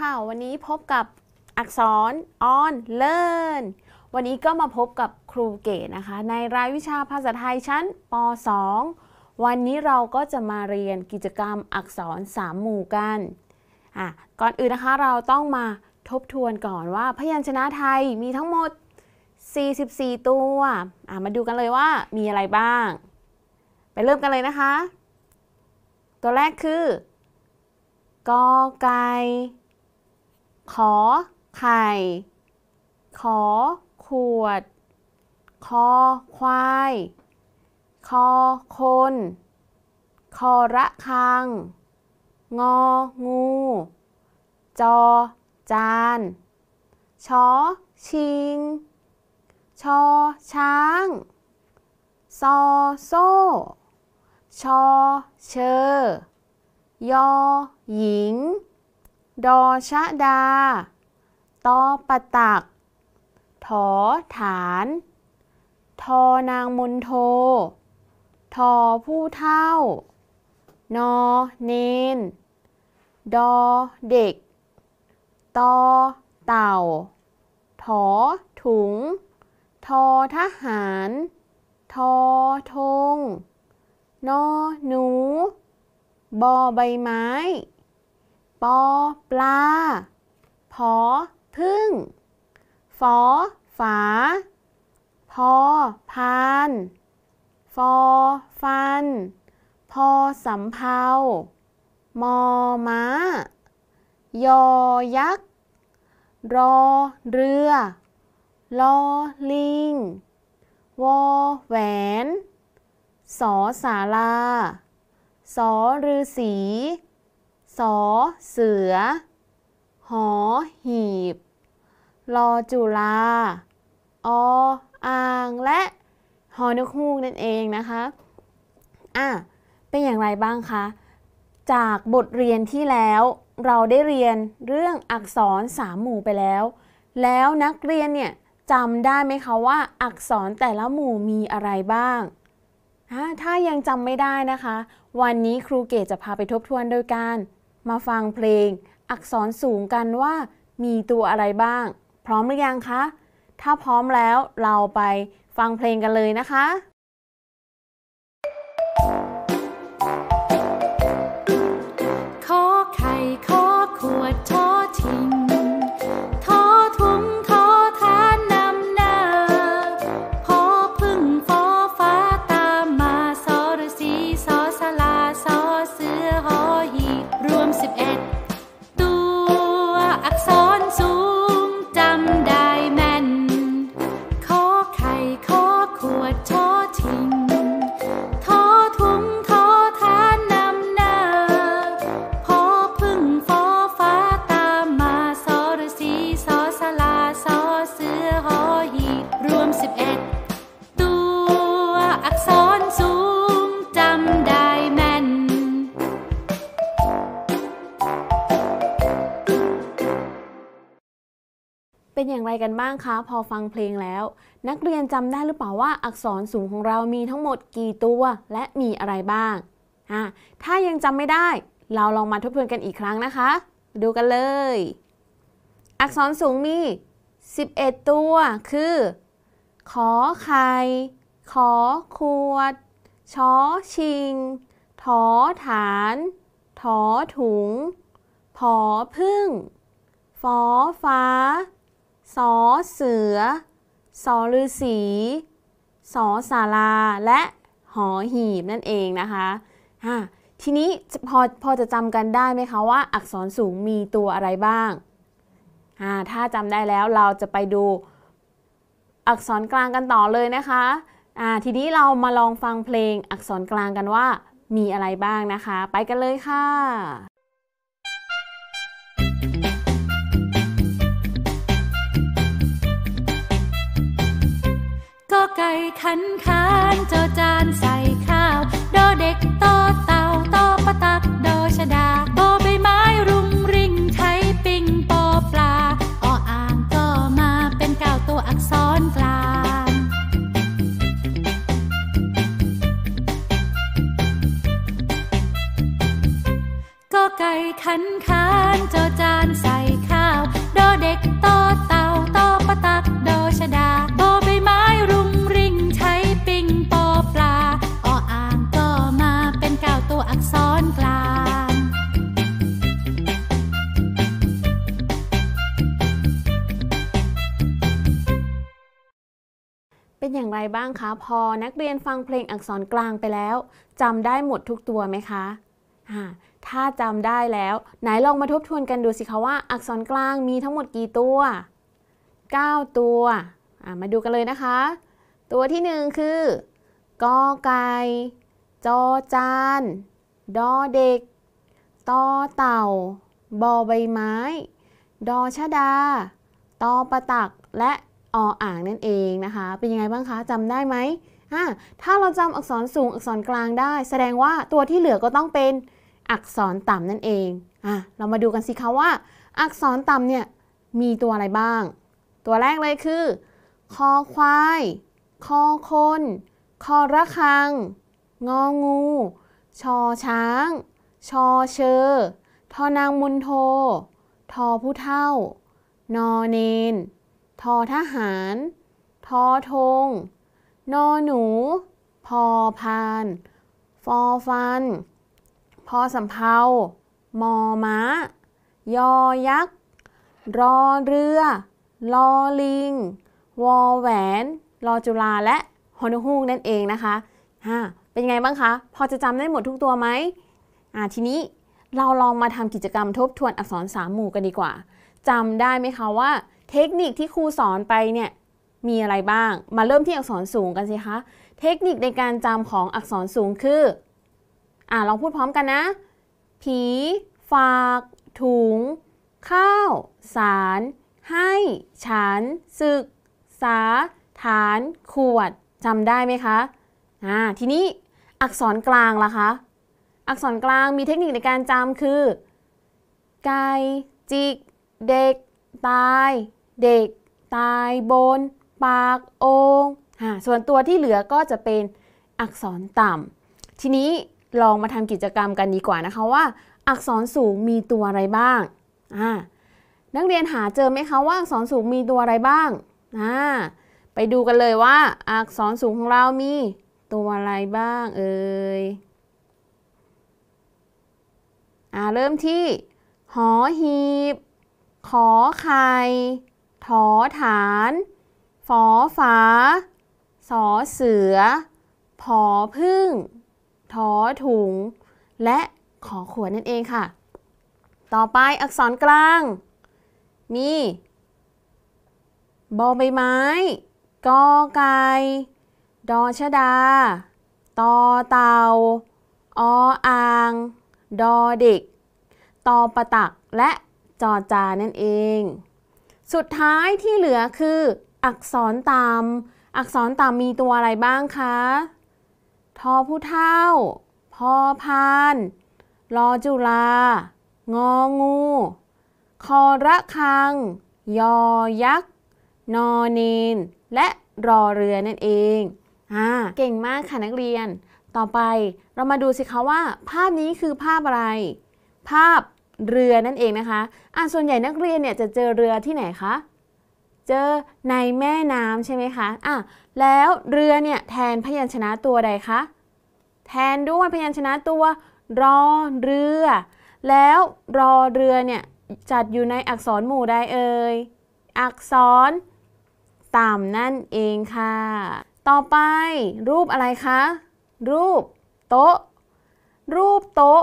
ค่ะวันนี้พบกับอักษร on learn วันนี้ก็มาพบกับครูเก๋นะคะ ในรายวิชาภาษาไทยชั้นป .2 วันนี้เราก็จะมาเรียนกิจกรรมอักษร 3 หมู่กันอ่ะก่อนอื่นนะคะเราต้องมาทบทวนก่อนว่า พยัญชนะไทยมีทั้งหมด 44 ตัวอ่ะมาดูกันเลยว่ามีอะไรบ้าง ไปเริ่มกันเลยนะคะ ตัวแรกคือกอไก่ขอไข่ขอขวด คอควายคอคนคอระคัง งองูจอจาน ชอชิง ชอช้างซอโซ่ชอเชอยอหญิงดอชะดา ตอปะตักถอฐาน ทอนางมนโททอผู้เท่า นอเนนดอเด็กตอเต่าถอถุง ทอทหารทอทงนอหนู บอใบไม้ปอปลา พอพึ่งฟอฝา พอพาน ฟอฟัน พอสำเภามอม้า ยอยักษ์รอเรือลอลิง วอแหวน สอสาลา สอฤาษีสอเสือ หอหีบรอจุลาออ่างและหอนกฮูกนั่นเองนะคะอ่ะเป็นอย่างไรบ้างคะจากบทเรียนที่แล้ว เราได้เรียนเรื่องอักษรสามหมู่ไปแล้ว แล้วนักเรียนเนี่ยจำได้ไหมคะว่า อักษรแต่ละหมู่มีอะไรบ้าง ถ้ายังจำไม่ได้นะคะ วันนี้ครูเกศจะพาไปทบทวนโดยการมาฟังเพลงอักษรสูงกันว่า มีตัวอะไรบ้าง พร้อมหรือยังคะ ถ้าพร้อมแล้วเราไปฟังเพลงกันเลยนะคะ31ตัวอักษรสูงจำได้แม่นเป็นอย่างไรกันบ้างคะ พอฟังเพลงแล้ว นักเรียนจำได้หรือเปล่าว่าอักษรสูงของเรามีทั้งหมดกี่ตัวและมีอะไรบ้างฮะถ้ายังจำไม่ได้ เราลองมาทบทวนกันอีกครั้งนะคะ ดูกันเลย อักษรสูงมี11ตัวคือขอไข่ขอขวดช้อชิงถอฐานถอถุงผอพึ่ง ฟอฟ้า สอเสือ สอฤาษีสอสาราและหอหีบนั่นเองนะคะะทีนี้พอพอจะจำกันได้ไหมคะ ว่าอักษรสูงมีตัวอะไรบ้าง ถ้าจำได้แล้วเราจะไปดูอักษรกลางกันต่อเลยนะคะ อ่า ทีนี้เรามาลองฟังเพลงอักษรกลางกันว่ามีอะไรบ้างนะคะ ไปกันเลยค่ะ ก็ไก่ขันคานเจ้าจานใส่ข้าวดอเด็กไก่ขันขานจอจานใส่ข้าวดอเด็กตอเต่าตอประตักดอชดาบอใบไม้รุงริง ใช้ปิงปอปลา อออ่างก็มาเป็นก้าตัวอักษรกลาง เป็นอย่างไรบ้างคะพอนักเรียนฟังเพลงอักษรกลางไปแล้วจำได้หมดทุกตัวไหมคะถ้าจำได้แล้วไหนลองมาทบทวนกันดูสิคะว่า อักษรกลางมีทั้งหมดกี่ตัว 9 ตัว มาดูกันเลยนะคะ ตัวที่ 1 คือกอไก่จอจานดอเด็กตอเต่า บอใบไม้ ดอชะดาตอประตัก และออ่างนั่นเองนะคะเป็นยังไงบ้างคะจำได้ไหม ถ้าเราจำอักษรสูงอักษรกลางได้ แสดงว่าตัวที่เหลือก็ต้องเป็นอักษรต่ำนั่นเอง อ่ะ เรามาดูกันสิคะว่า อักษรต่ำเนี่ย มีตัวอะไรบ้าง ตัวแรกเลยคือ คอควายคอคนคอระคัง งองู ชอช้าง ชอเชอทอนางมุนโททอผู้เท่า นอเนน ทอทหาร ทอธงนอหนู พอพานฟอฟันพอสำเพามอม้า ยอยักษ์รอเรือลอลิง วอแหวน รอจุลาและฮอนุฮูกนั่นเองนะคะฮะเป็นไงบ้างคะ พอจะจำได้หมดทุกตัวไหมทีนี้เราลองมาทำกิจกรรมทบทวนอักษรสามหมู่กันดีกว่า จำได้ไหมคะว่า เทคนิคที่ครูสอนไปเนี่ยมีอะไรบ้าง มาเริ่มที่อักษรสูงกันสิคะ เทคนิคในการจำของอักษรสูงคืออ่าลองพูดพร้อมกันนะ ผี ฝาก ถุง ข้าว สาร ให้ ฉันศึกษาฐาน ขวด จำได้ไหมคะอทีนี้อักษรกลางล่ะคะ อักษรกลางมีเทคนิคในการจำคือ ไก่ จิก เด็ก ตาย เด็ก ตาย บน ปากโอง ส่วนตัวที่เหลือก็จะเป็นอักษรต่ำ ทีนี้ลองมาทำกิจกรรมกันดีกว่านะคะ ว่าอักษรสูงมีตัวอะไรบ้าง นักเรียนหาเจอไหมคะว่าอักษรสูงมีตัวอะไรบ้าง ไปดูกันเลยว่าอักษรสูงของเรามีตัวอะไรบ้างเอ่ยอเริ่มที่ หอหีบ ขอไข่ถอฐานฝอฝาสอเสือผอพึ่งถอถุง และขอขวดนั่นเองค่ะ ต่อไปอักษรกลางมีบอใบไม้กอไก่ดอชดาตอเตา ออ่าง ดอเด็กตอประตัก และจอจานั่นเอง สุดท้ายที่เหลือคือ อักษรตาม อักษรตามมีตัวอะไรบ้างคะทอผู้เท่า พอพาน รอจุลางองู คอระคัง ยอยักษ์ นอเนน และรอเรือนั่นเอง อ่า เก่งมากค่ะนักเรียน ต่อไปเรามาดูสิคะว่าภาพนี้คือภาพอะไร ภาพเรือนั่นเองนะคะ อ่าส่วนใหญ่นักเรียนเนี่ยจะเจอเรือที่ไหนคะเจอในแม่น้ำใช่ไหมคะอ่ะแล้วเรือเนี่ยแทนพยัญชนะตัวใดคะ แทนด้วยพยัญชนะตัวรอเรือ แล้วรอเรือเนี่ยจัดอยู่ในอักษรหมู่ใดเอ่ย อักษร ต่ำนั่นเองค่ะ ต่อไปรูปอะไรคะ รูปโต๊ะ รูปโต๊ะ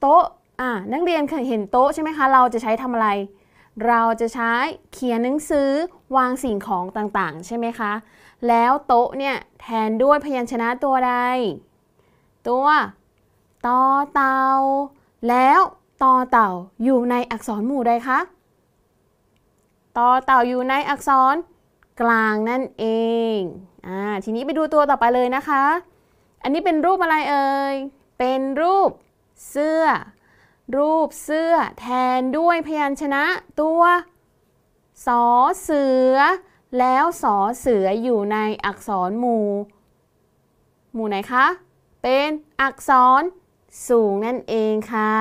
โต๊ะอ่ะนักเรียนเคยเห็นโต๊ะใช่ไหมคะ เราจะใช้ทำอะไรเราจะใช้เขียนหนังสือวางสิ่งของต่างๆใช่ไหมคะ แล้วโต๊ะเนี่ยแทนด้วยพยัญชนะตัวใดตัวตอเต่าแล้วตอเต่าอยู่ในอักษรหมู่ใดคะตอเต่าอยู่ในอักษรกลางนั่นเองอ่าทีนี้ไปดูตัวต่อไปเลยนะคะ อันนี้เป็นรูปอะไรเอ่ยเป็นรูปเสื้อรูปเสื้อแทนด้วยพยัญชนะตัวสอเสือ แล้วสอเสืออยู่ในอักษรหมู่ หมู่ไหนคะ เป็นอักษรสูงนั่นเองค่ะ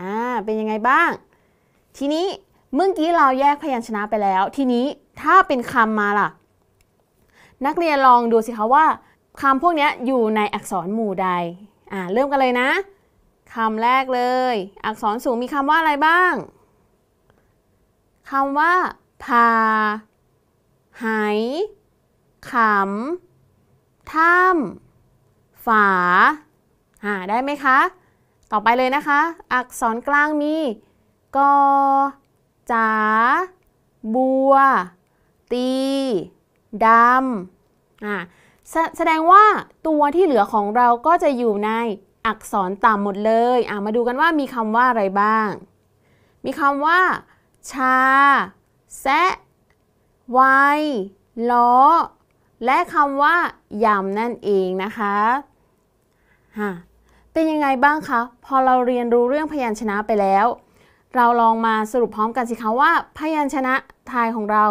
อ่าเป็นยังไงบ้าง ทีนี้เมื่อกี้เราแยกพยัญชนะไปแล้ว ทีนี้ถ้าเป็นคำมาล่ะ นักเรียนลองดูสิคะว่าคำพวกนี้อยู่ในอักษรหมู่ใดอ่าเริ่มกันเลยนะคำแรกเลย อักษรสูงมีคำว่าอะไรบ้างคำว่าพาหายขำถ้ำฝาหาได้ไหมคะ ต่อไปเลยนะคะ อักษรกลางมีกอจา บัว ตีดำอ่า แสดงว่าตัวที่เหลือของเราก็จะอยู่ในอักษรต่ำหมดเลย อ่มาดูกันว่ามีคำว่าอะไรบ้าง มีคำว่าชาแซะไวล้อและคำว่ายำนั่นเองนะคะฮะเป็นยังไงบ้างคะ พอเราเรียนรู้เรื่องพยัญชนะไปแล้ว เราลองมาสรุปพร้อมกันสิคะว่า พยัญชนะไทยของเรา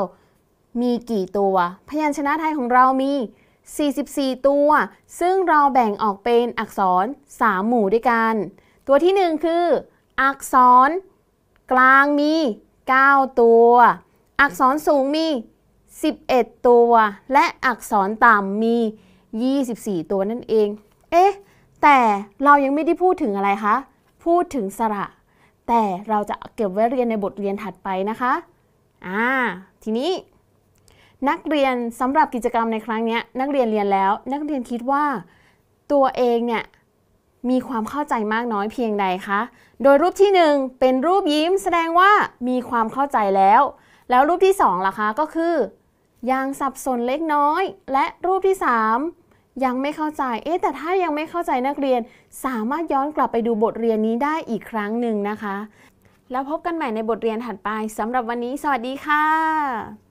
มีกี่ตัว พยัญชนะไทยของเรามี44 ตัว ซึ่งเราแบ่งออกเป็นอักษร3หมู่ด้วยกัน ตัวที่1คือ อักษร กลางมี 9 ตัว อักษรสูงมี 11 ตัว และอักษร ต่ำมี 24 ตัวนั่น เอง เอ๊ะ แต่เรายังไม่ได้พูดถึงอะไร คะ พูดถึงสระ แต่เราจะเก็บ ไว้ เรียนในบทเรียนถัดไปนะคะ อ่า ทีนี้นักเรียนสำหรับกิจกรรมในครั้งนี้นักเรียนเรียนแล้ว นักเรียนคิดว่า ตัวเองเนี่ยมีความเข้าใจมากน้อยเพียงใดคะโดยรูปที่ 1 เป็นรูปยิ้มแสดงว่ามีความเข้าใจแล้ว แล้วรูปที่2ล่ะคะก็คือยังสับสนเล็กน้อย และรูปที่ 3 ยังไม่เข้าใจ เอ๊แต่ถ้ายังไม่เข้าใจนักเรียน สามารถย้อนกลับไปดูบทเรียนนี้ได้อีกครั้งหนึ่งนะคะ แล้วพบกันใหม่ในบทเรียนถัดไปสำหรับวันนี้ สวัสดีค่ะ